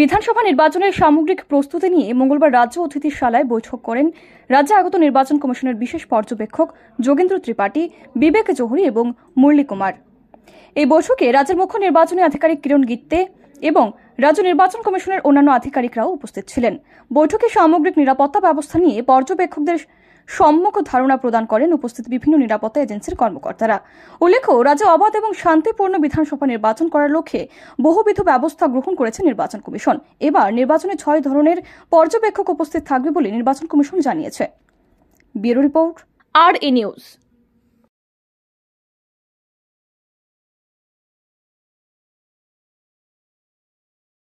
বিধানসভা নির্বাচনের সামগ্রিক প্রস্তুতি নিয়ে মঙ্গলবার রাজ্য অতিথিশালায় বৈঠক করেন রাজ্যে আগত নির্বাচন কমিশনের বিশেষ পর্যবেক্ষক যোগেন্দ্র ত্রিপাঠী বিবেক জোহরি এবং মুরলী কুমার এই বৈঠকে রাজ্যের মুখ্য নির্বাচনী আধিকারিক কিরণ গিত্তে এবং রাজ্য নির্বাচন কমিশনের অন্যান্য আধিকারিকরাও উপস্থিত ছিলেন বৈঠকে সামগ্রিক নিরাপত্তা ব্যবস্থা নিয়ে পর্যবেক্ষকদের সম্যক ধারণা প্রদান করেন উপস্থিত বিভিন্ন নিরাপত্তা এজেন্সির কর্মকর্তারা উল্লেখ্য রাজ্যে অবাধ এবং শান্তিপূর্ণ বিধানসভা নির্বাচন করার লক্ষ্যে বহুবিধ ব্যবস্থা গ্রহণ করেছে নির্বাচন কমিশন এবার নির্বাচনে ছয় ধরনের পর্যবেক্ষক উপস্থিত থাকবে বলে নির্বাচন কমিশন জানিয়েছে রিপোর্ট আর এ নিউজ